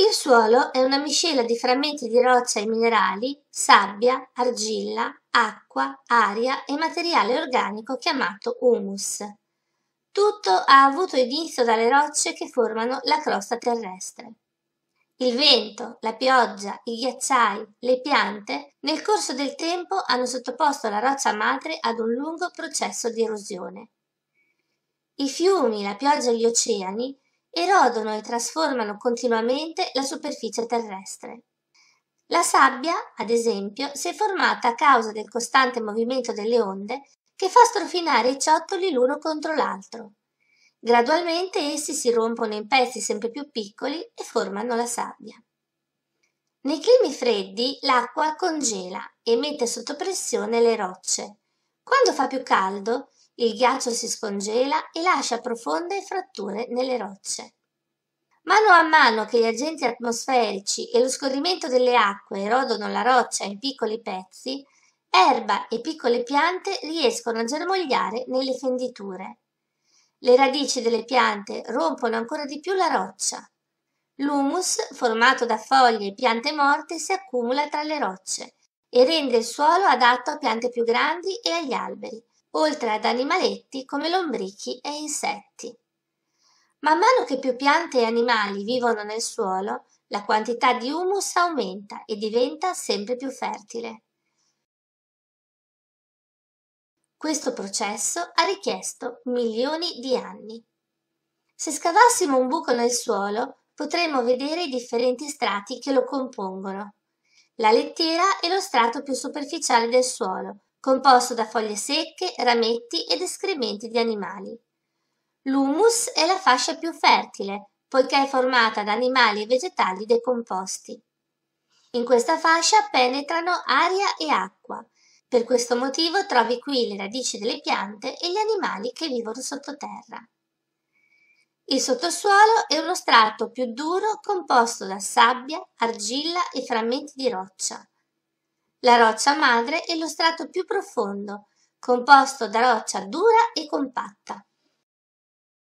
Il suolo è una miscela di frammenti di roccia e minerali, sabbia, argilla, acqua, aria e materiale organico chiamato humus. Tutto ha avuto inizio dalle rocce che formano la crosta terrestre. Il vento, la pioggia, i ghiacciai, le piante nel corso del tempo hanno sottoposto la roccia madre ad un lungo processo di erosione. I fiumi, la pioggia e gli oceani erodono e trasformano continuamente la superficie terrestre. La sabbia, ad esempio, si è formata a causa del costante movimento delle onde che fa strofinare i ciottoli l'uno contro l'altro. Gradualmente essi si rompono in pezzi sempre più piccoli e formano la sabbia. Nei climi freddi l'acqua congela e mette sotto pressione le rocce. Quando fa più caldo, il ghiaccio si scongela e lascia profonde fratture nelle rocce. Mano a mano che gli agenti atmosferici e lo scorrimento delle acque erodono la roccia in piccoli pezzi, erba e piccole piante riescono a germogliare nelle fenditure. Le radici delle piante rompono ancora di più la roccia. L'humus, formato da foglie e piante morte, si accumula tra le rocce e rende il suolo adatto a piante più grandi e agli alberi, oltre ad animaletti come lombrichi e insetti. Man mano che più piante e animali vivono nel suolo, la quantità di humus aumenta e diventa sempre più fertile. Questo processo ha richiesto milioni di anni. Se scavassimo un buco nel suolo, potremmo vedere i differenti strati che lo compongono. La lettiera è lo strato più superficiale del suolo, composto da foglie secche, rametti ed escrementi di animali. L'humus è la fascia più fertile, poiché è formata da animali e vegetali decomposti. In questa fascia penetrano aria e acqua. Per questo motivo trovi qui le radici delle piante e gli animali che vivono sottoterra. Il sottosuolo è uno strato più duro composto da sabbia, argilla e frammenti di roccia la roccia madre è lo strato più profondo, composto da roccia dura e compatta.